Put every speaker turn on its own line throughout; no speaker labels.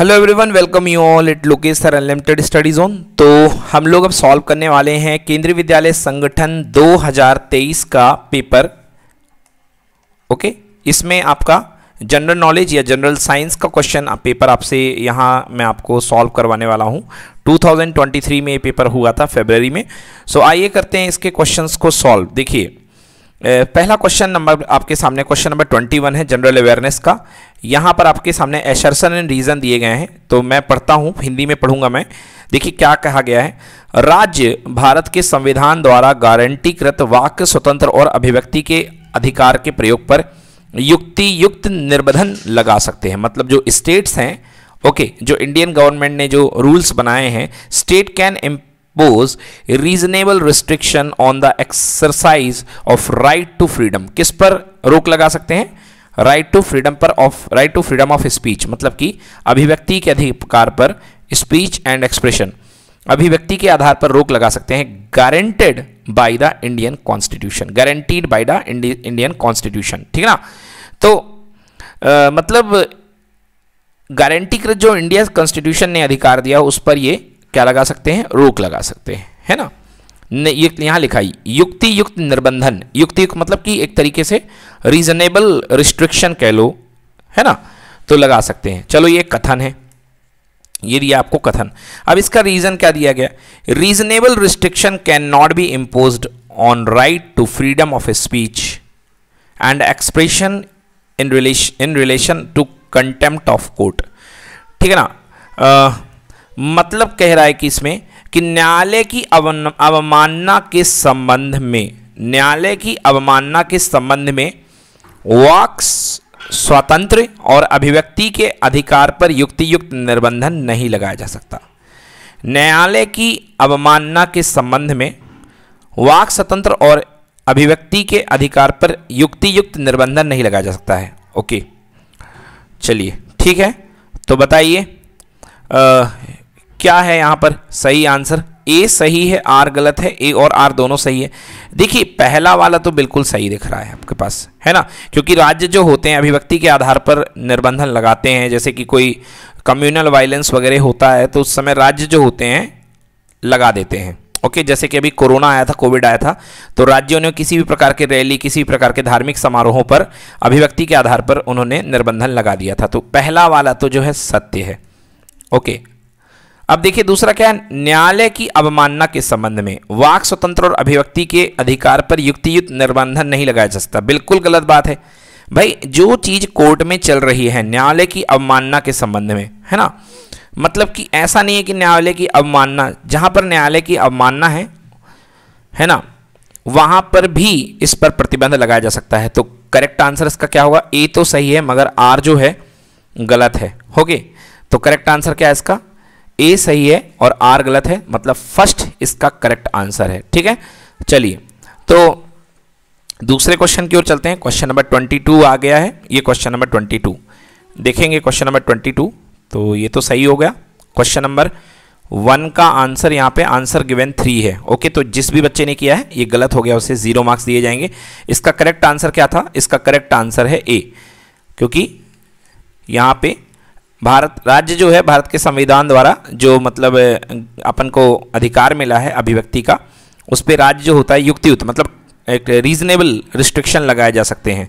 Hello everyone welcome you all at Lokesh sir unlimited study zone तो हम लोग अब सॉल्व करने वाले हैं केंद्रीय विद्यालय संगठन 2023 का पेपर ओके इसमें आपका जनरल नॉलेज या जनरल साइंस का क्वेश्चन पेपर आपसे यहाँ मैं आपको सॉल्व करवाने वाला हूँ 2023 में ये पेपर हुआ था फेबररी में सो so, आइए करते हैं इसके क्वेश्चन को सॉल्व देखिए पहला क्वेश्चन नंबर आपके सामने क्वेश्चन नंबर ट्वेंटी वन है जनरल अवेयरनेस का यहाँ पर आपके सामने एशर्सन एंड रीज़न दिए गए हैं तो मैं पढ़ता हूँ हिंदी में पढ़ूंगा मैं देखिए क्या कहा गया है राज्य भारत के संविधान द्वारा गारंटीकृत वाक्य स्वतंत्र और अभिव्यक्ति के अधिकार के प्रयोग पर युक्ति युक्त निर्बंधन लगा सकते हैं मतलब जो स्टेट्स हैं ओके okay, जो इंडियन गवर्नमेंट ने जो रूल्स बनाए हैं state can impose reasonable restriction on the exercise of right to freedom किस पर रोक लगा सकते हैं राइट टू फ्रीडम पर of right to freedom of speech मतलब कि अभिव्यक्ति के अधिकार पर स्पीच एंड एक्सप्रेशन अभिव्यक्ति के आधार पर रोक लगा सकते हैं guaranteed by the Indian constitution guaranteed by the Indian constitution ठीक है ना तो आ, मतलब कर जो इंडिया कॉन्स्टिट्यूशन ने अधिकार दिया उस पर ये क्या लगा सकते हैं रोक लगा सकते हैं है ना ये यहाँ लिखा युक्ति युक्त निर्बंधन युक्ति युक्त मतलब कि एक तरीके से रीजनेबल रिस्ट्रिक्शन कह लो है ना तो लगा सकते हैं चलो ये कथन है ये दिया आपको कथन अब इसका रीजन क्या दिया गया reasonable restriction can not be impose on right to freedom of speech and expression in relation in relation to contempt of court ठीक है ना आ, मतलब कह रहा है कि इसमें कि न्यायालय की अवमानना के संबंध में न्यायालय की अवमानना के संबंध में वाक् स्वतंत्र और अभिव्यक्ति के अधिकार पर युक्ति युक्त निर्बंधन नहीं लगाया जा सकता न्यायालय की अवमानना के संबंध में वाक स्वतंत्र और अभिव्यक्ति के अधिकार पर युक्ति युक्त निर्बंधन नहीं लगाया जा सकता है ओके चलिए ठीक है तो बताइए क्या है यहाँ पर सही आंसर ए सही है आर गलत है ए और आर दोनों सही है देखिए पहला वाला तो बिल्कुल सही दिख रहा है आपके पास है ना क्योंकि राज्य जो होते हैं अभिव्यक्ति के आधार पर निर्बंधन लगाते हैं जैसे कि कोई कम्युनल वायलेंस वगैरह होता है तो उस समय राज्य जो होते हैं लगा देते हैं ओके जैसे कि अभी कोरोना आया था कोविड आया था तो राज्यों ने किसी भी प्रकार के रैली किसी भी प्रकार के धार्मिक समारोहों पर अभिव्यक्ति के आधार पर उन्होंने निर्बंधन लगा दिया था तो पहला वाला तो जो है सत्य है ओके अब देखिए दूसरा क्या है न्यायालय की अवमानना के संबंध में वाक स्वतंत्र और अभिव्यक्ति के अधिकार पर युक्तियुक्त निर्बंधन नहीं लगाया जा सकता बिल्कुल गलत बात है भाई जो चीज़ कोर्ट में चल रही है न्यायालय की अवमानना के संबंध में है ना मतलब कि ऐसा नहीं है कि न्यायालय की अवमानना जहाँ पर न्यायालय की अवमानना है है ना वहाँ पर भी इस पर प्रतिबंध लगाया जा सकता है तो करेक्ट आंसर इसका क्या होगा ए तो सही है मगर आर जो है गलत है ओके तो करेक्ट आंसर क्या है इसका ए सही है और आर गलत है मतलब फर्स्ट इसका करेक्ट आंसर है ठीक है चलिए तो दूसरे क्वेश्चन की ओर चलते हैं क्वेश्चन नंबर ट्वेंटी टू आ गया है ये क्वेश्चन नंबर ट्वेंटी टू देखेंगे क्वेश्चन नंबर ट्वेंटी टू तो ये तो सही हो गया क्वेश्चन नंबर वन का आंसर यहाँ पे आंसर गिवन थ्री है ओके तो जिस भी बच्चे ने किया है ये गलत हो गया उसे जीरो मार्क्स दिए जाएंगे इसका करेक्ट आंसर क्या था इसका करेक्ट आंसर है ए क्योंकि यहाँ पे भारत राज्य जो है भारत के संविधान द्वारा जो मतलब अपन को अधिकार मिला है अभिव्यक्ति का उस पर राज्य जो होता है युक्तियुक्त मतलब एक रीजनेबल रिस्ट्रिक्शन लगाए जा सकते हैं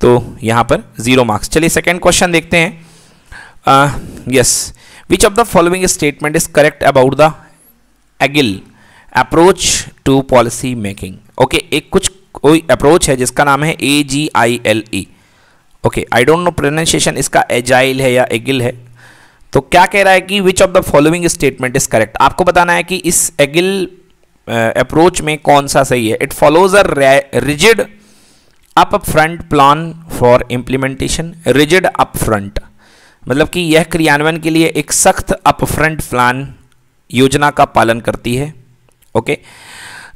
तो यहाँ पर जीरो मार्क्स चलिए सेकेंड क्वेश्चन देखते हैं yes which of the following statement is correct about the agile approach to policy making okay एक कुछ कोई अप्रोच है जिसका नाम है A G I L E okay I don't know pronunciation इसका एजाइल है या एगिल है तो क्या कह रहा है कि which of the following statement is correct आपको बताना है कि इस एगिल अप्रोच uh, में कौन सा सही है it follows a rigid up front plan for implementation rigid up front मतलब कि यह क्रियान्वयन के लिए एक सख्त अप फ्रंट प्लान योजना का पालन करती है okay okay?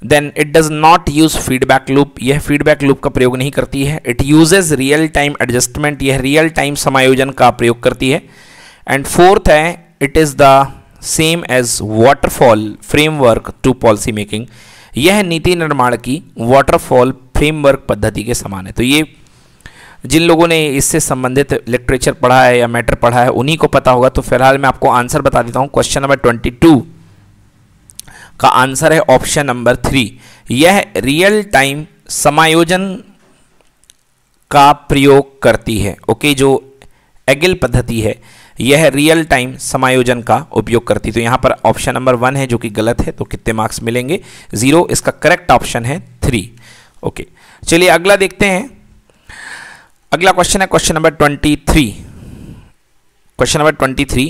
Then it does not use feedback loop यह फीडबैक लूप का प्रयोग नहीं करती है it uses real time adjustment यह रियल टाइम समायोजन का प्रयोग करती है एंड फोर्थ है it is the same as waterfall framework to policy making यह नीति निर्माण की वाटरफॉल फ्रेमवर्क पद्धति के समान है तो ये जिन लोगों ने इससे संबंधित लिटरेचर पढ़ा है या मैटर पढ़ा है उन्हीं को पता होगा तो फिलहाल मैं आपको आंसर बता देता हूँ क्वेश्चन नंबर ट्वेंटी टू का आंसर है ऑप्शन नंबर थ्री यह रियल टाइम समायोजन का प्रयोग करती है ओके जो एगिल पद्धति है यह रियल टाइम समायोजन का उपयोग करती तो यहां पर ऑप्शन नंबर वन है जो कि गलत है तो कितने मार्क्स मिलेंगे जीरो इसका करेक्ट ऑप्शन है थ्री ओके चलिए अगला देखते हैं अगला क्वेश्चन है question number twenty three question number twenty three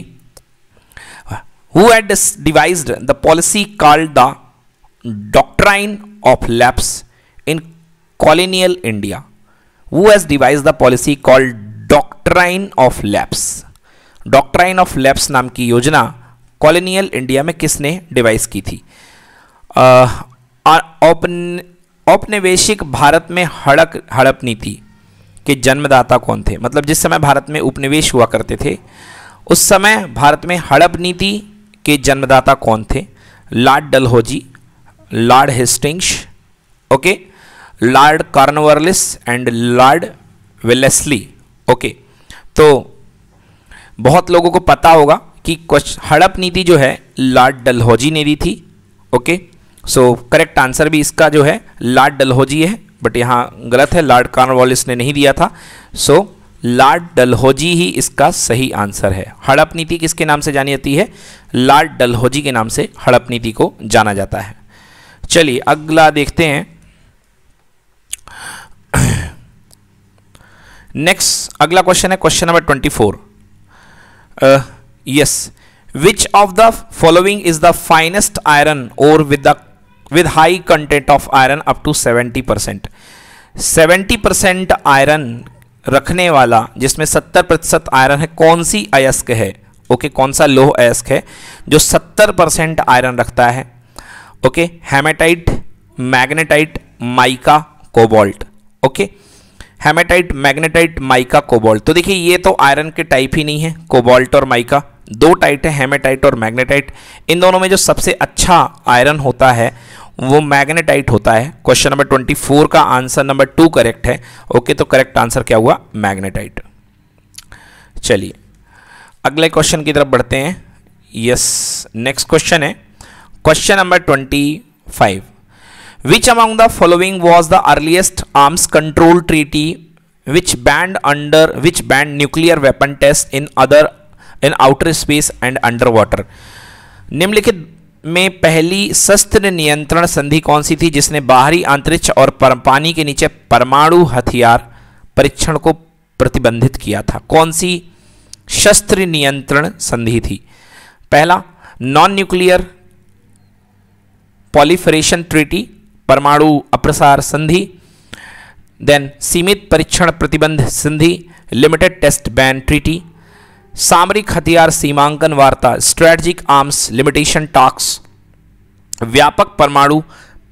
who had devised the policy called the doctrine of lapse in colonial India. Who has devised the policy called doctrine of lapse? Doctrine of lapse नाम की योजना colonial India में किसने device की थी औपनिवेशिक भारत में हड़क हड़प नीति के जन्मदाता कौन थे मतलब जिस समय भारत में उपनिवेश हुआ करते थे उस समय भारत में हड़प नीति के जन्मदाता कौन थे Lord Dalhousie Lord Hastings okay Lord Cornwallis and Lord Wellesley okay तो बहुत लोगों को पता होगा कि क्वेश्चन हड़प नीति जो है लॉर्ड डलहौजी ने दी थी ओके सो करेक्ट आंसर भी इसका जो है लॉर्ड डलहौजी है बट यहाँ गलत है लॉर्ड कार्नवालिस ने नहीं दिया था सो so, लार्ड डलहौजी ही इसका सही आंसर है हड़प नीति किसके नाम से जानी जाती है लार्ड डलहौजी के नाम से हड़प नीति को जाना जाता है चलिए अगला देखते हैं नेक्स्ट अगला क्वेश्चन है question number twenty four yes which of the following is the finest iron ore with the with high content of iron up to seventy percent seventy percent iron रखने वाला जिसमें 70 प्रतिशत आयरन है कौन सी अयस्क है ओके कौन सा लोह अयस्क है जो 70 परसेंट आयरन रखता है okay hematite magnetite mica cobalt okay hematite magnetite mica cobalt तो देखिए ये तो आयरन के टाइप ही नहीं है कोबाल्ट और माइका दो टाइट है हेमेटाइट और मैग्नेटाइट इन दोनों में जो सबसे अच्छा आयरन होता है वो मैग्नेटाइट होता है क्वेश्चन नंबर ट्वेंटी फोर का आंसर नंबर टू करेक्ट है ओके तो करेक्ट आंसर क्या हुआ मैग्नेटाइट चलिए अगले क्वेश्चन की तरफ बढ़ते हैं यस नेक्स्ट क्वेश्चन है question number twenty five which among the following was the earliest arms control treaty which banned under which banned nuclear weapon test in other in outer space and under water निम्नलिखित में पहली शस्त्र नियंत्रण संधि कौन सी थी जिसने बाहरी अंतरिक्ष और पानी के नीचे परमाणु हथियार परीक्षण को प्रतिबंधित किया था कौन सी शस्त्र नियंत्रण संधि थी पहला नॉन न्यूक्लियर पॉलिफरेशन ट्रीटी परमाणु अप्रसार संधि देन सीमित परीक्षण प्रतिबंध संधि लिमिटेड टेस्ट बैन ट्रीटी सामरिक हथियार सीमांकन वार्ता स्ट्रेटजिक आर्म्स लिमिटेशन टॉक्स व्यापक परमाणु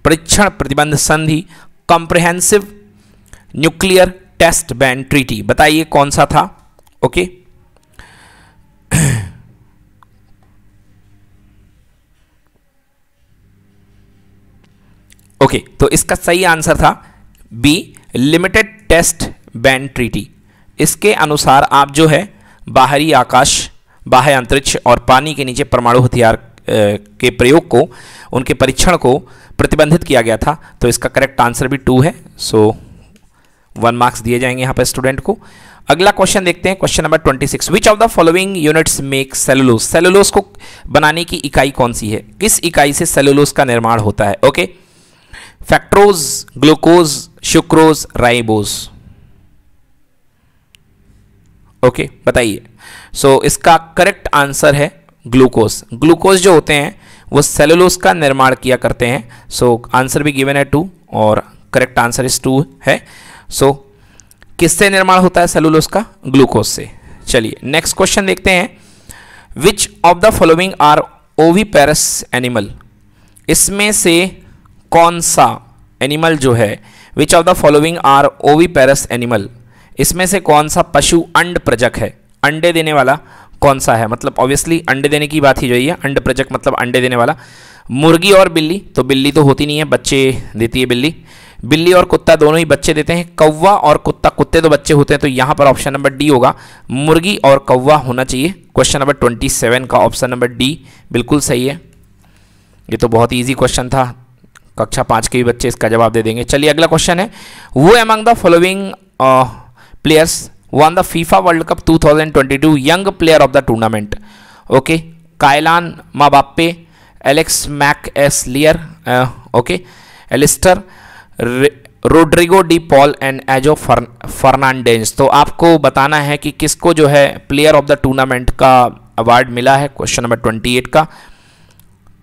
परीक्षण प्रतिबंध संधि comprehensive nuclear test ban treaty बताइए कौन सा था ओके okay? ओके okay, तो इसका सही आंसर था B limited test ban treaty इसके अनुसार आप जो है बाहरी आकाश बाह्य अंतरिक्ष और पानी के नीचे परमाणु हथियार के प्रयोग को उनके परीक्षण को प्रतिबंधित किया गया था तो इसका करेक्ट आंसर भी टू है सो वन मार्क्स दिए जाएंगे यहाँ पर स्टूडेंट को अगला क्वेश्चन देखते हैं question number twenty six which of the following units make cellulose cellulose को बनाने की इकाई कौन सी है किस इकाई से सेलुलोस का निर्माण होता है okay fructose glucose sucrose ribose okay बताइए सो इसका करेक्ट आंसर है ग्लूकोज ग्लूकोज जो होते हैं वो सेलुलोज का निर्माण किया करते हैं सो आंसर भी गिवन है टू और करेक्ट आंसर इस टू है सो so, किससे निर्माण होता है सेलुलोज का ग्लूकोज से चलिए नेक्स्ट क्वेश्चन देखते हैं which of the following are oviparous animal इसमें से कौन सा एनिमल जो है which of the following are oviparous animal इसमें से कौन सा पशु अंड प्रजक है अंडे देने वाला कौन सा है मतलब ऑब्वियसली अंडे देने की बात ही जो है अंड प्रजक मतलब अंडे देने वाला मुर्गी और बिल्ली तो बिल्ली तो होती नहीं है बच्चे देती है बिल्ली बिल्ली और कुत्ता दोनों ही बच्चे देते हैं कौवा और कुत्ता कुत्ते तो बच्चे होते हैं तो यहाँ पर ऑप्शन नंबर डी होगा मुर्गी और कौवा होना चाहिए क्वेश्चन नंबर ट्वेंटी सेवन का ऑप्शन नंबर डी बिल्कुल सही है ये तो बहुत ईजी क्वेश्चन था कक्षा पाँच के भी बच्चे इसका जवाब दे देंगे चलिए अगला क्वेश्चन है वो among the following players won the FIFA World Cup 2022 Young Player of the Tournament. Okay, Kylan Mbappe, Alex McAslier, uh, okay, Alistair Rodrigo De Paul and Enzo Fernandez तो आपको बताना है कि किसको जो है प्लेयर ऑफ द टूर्नामेंट का award मिला है क्वेश्चन नंबर ट्वेंटी एट का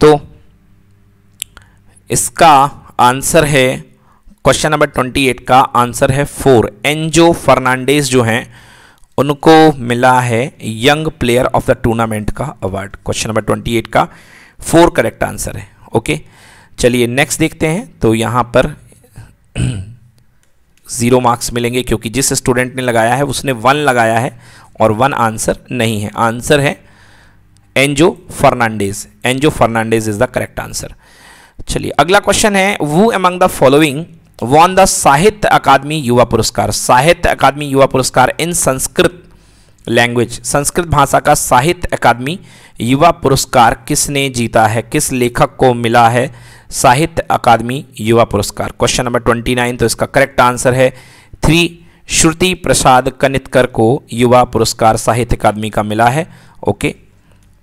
तो इसका आंसर है क्वेश्चन नंबर ट्वेंटी एट का आंसर है फोर एनजो फर्नांडेज जो हैं उनको मिला है young player of the tournament का award question number twenty eight का फोर करेक्ट आंसर है ओके चलिए नेक्स्ट देखते हैं तो यहाँ पर ज़ीरो मार्क्स मिलेंगे क्योंकि जिस स्टूडेंट ने लगाया है उसने वन लगाया है और वन आंसर नहीं है आंसर है Enzo Fernandez Enzo Fernandez is the correct answer चलिए अगला क्वेश्चन है वो among the following won the Sahitya Akademi युवा पुरस्कार साहित्य अकादमी युवा पुरस्कार इन संस्कृत लैंग्वेज संस्कृत भाषा का साहित्य अकादमी युवा पुरस्कार किसने जीता है किस लेखक को मिला है साहित्य अकादमी युवा पुरस्कार क्वेश्चन नंबर ट्वेंटी नाइन तो इसका करेक्ट आंसर है थ्री श्रुति प्रसाद कनितकर को युवा पुरस्कार साहित्य अकादमी का मिला है ओके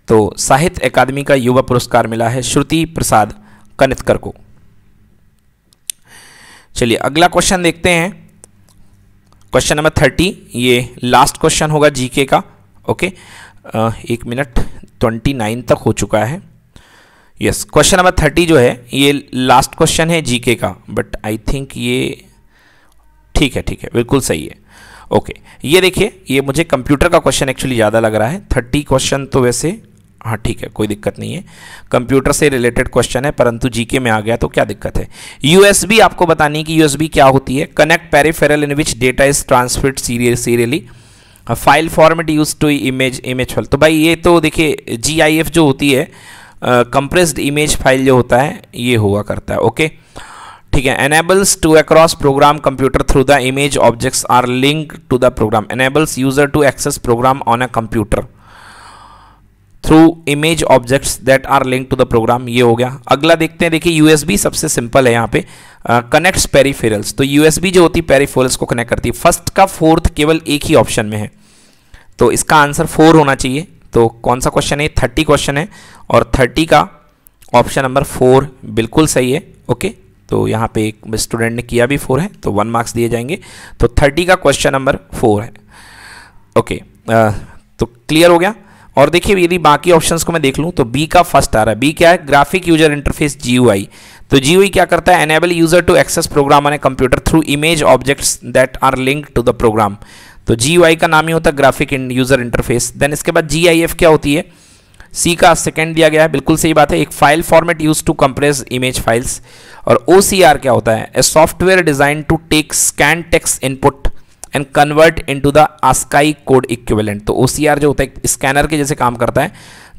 तो साहित्य अकादमी का युवा पुरस्कार मिला है श्रुति प्रसाद कनितकर को चलिए अगला क्वेश्चन देखते हैं क्वेश्चन नंबर थर्टी ये लास्ट क्वेश्चन होगा जीके का ओके एक मिनट ट्वेंटी नाइन तक हो चुका है यस क्वेश्चन नंबर थर्टी जो है ये लास्ट क्वेश्चन है जीके का बट आई थिंक ये ठीक है ठीक है बिल्कुल सही है ओके ये देखिए ये मुझे कंप्यूटर का क्वेश्चन एक्चुअली ज़्यादा लग रहा है थर्टी क्वेश्चन तो वैसे हाँ ठीक है कोई दिक्कत नहीं है कंप्यूटर से रिलेटेड क्वेश्चन है परंतु जीके में आ गया तो क्या दिक्कत है यूएसबी आपको बतानी है कि यूएसबी क्या होती है connect peripheral in which data is ट्रांसफिट serial serially file format use to image image file तो भाई ये तो देखिए जी जो होती है कंप्रेस्ड इमेज फाइल जो होता है ये हुआ करता है ओके ठीक है enables to across program computer through the image objects are link to the program enables user to access program on a computer through image objects that are link to the program ये हो गया अगला देखते हैं देखिए USB सबसे simple है यहाँ पे कनेक्ट्स पेरीफेरल्स तो यूएसबी जो होती है पेरीफेरल्स को कनेक्ट करती है फर्स्ट का फोर्थ केवल एक ही ऑप्शन में है तो इसका आंसर फोर होना चाहिए तो कौन सा क्वेश्चन है थर्टी क्वेश्चन है और थर्टी का ऑप्शन नंबर फोर बिल्कुल सही है ओके तो यहाँ पे एक स्टूडेंट ने किया भी फोर है तो वन मार्क्स दिए जाएंगे तो थर्टी का क्वेश्चन नंबर फोर है ओके आ, तो क्लियर हो गया और देखिए यदि बाकी ऑप्शंस को मैं देख लूँ तो बी का फर्स्ट आ रहा है बी क्या है ग्राफिक यूजर इंटरफेस जी तो जी क्या करता है enable user to access program on a computer through image objects that are link to the program तो जी का नाम ही होता है ग्राफिक यूजर इंटरफेस देन इसके बाद जी क्या होती है सी का सेकेंड दिया गया है बिल्कुल सही बात है एक file format use to compress image files और ओ क्या होता है a software design to take scan text input and convert in to the ASCII code equivalent तो ओ जो होता है स्कैनर के जैसे काम करता है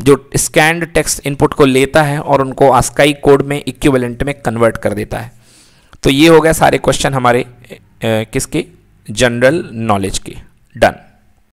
जो स्कैंड टेक्स्ट इनपुट को लेता है और उनको आस्काई कोड में इक्विवेलेंट में कन्वर्ट कर देता है तो ये हो गया सारे क्वेश्चन हमारे ए, किसके जनरल नॉलेज के डन